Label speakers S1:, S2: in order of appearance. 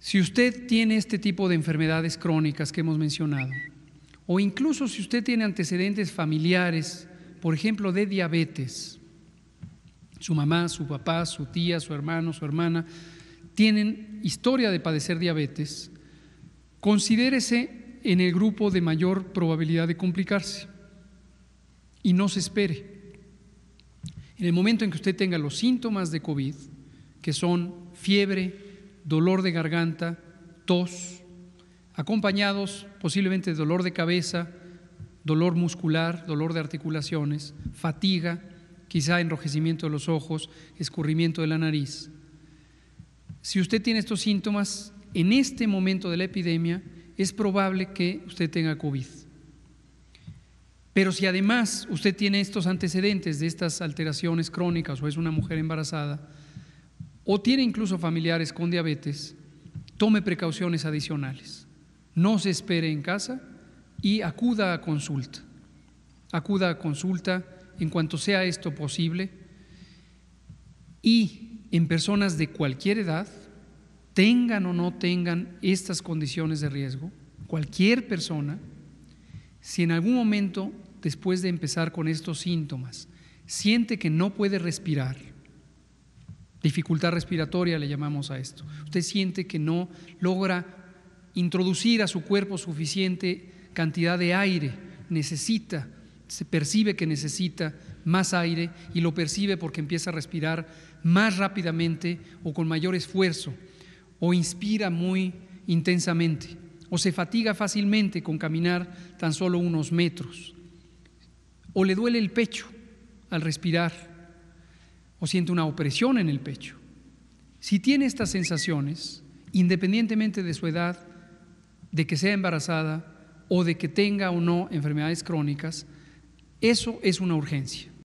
S1: Si usted tiene este tipo de enfermedades crónicas que hemos mencionado, o incluso si usted tiene antecedentes familiares, por ejemplo, de diabetes, su mamá, su papá, su tía, su hermano, su hermana, tienen historia de padecer diabetes, considérese en el grupo de mayor probabilidad de complicarse y no se espere. En el momento en que usted tenga los síntomas de COVID, que son fiebre, dolor de garganta, tos, acompañados posiblemente de dolor de cabeza, dolor muscular, dolor de articulaciones, fatiga, quizá enrojecimiento de los ojos, escurrimiento de la nariz. Si usted tiene estos síntomas en este momento de la epidemia, es probable que usted tenga COVID. Pero si además usted tiene estos antecedentes de estas alteraciones crónicas o es una mujer embarazada, o tiene incluso familiares con diabetes, tome precauciones adicionales. No se espere en casa y acuda a consulta. Acuda a consulta en cuanto sea esto posible y en personas de cualquier edad, tengan o no tengan estas condiciones de riesgo, cualquier persona, si en algún momento después de empezar con estos síntomas siente que no puede respirar, Dificultad respiratoria le llamamos a esto. Usted siente que no logra introducir a su cuerpo suficiente cantidad de aire, necesita, se percibe que necesita más aire y lo percibe porque empieza a respirar más rápidamente o con mayor esfuerzo, o inspira muy intensamente, o se fatiga fácilmente con caminar tan solo unos metros, o le duele el pecho al respirar o siente una opresión en el pecho. Si tiene estas sensaciones, independientemente de su edad, de que sea embarazada o de que tenga o no enfermedades crónicas, eso es una urgencia.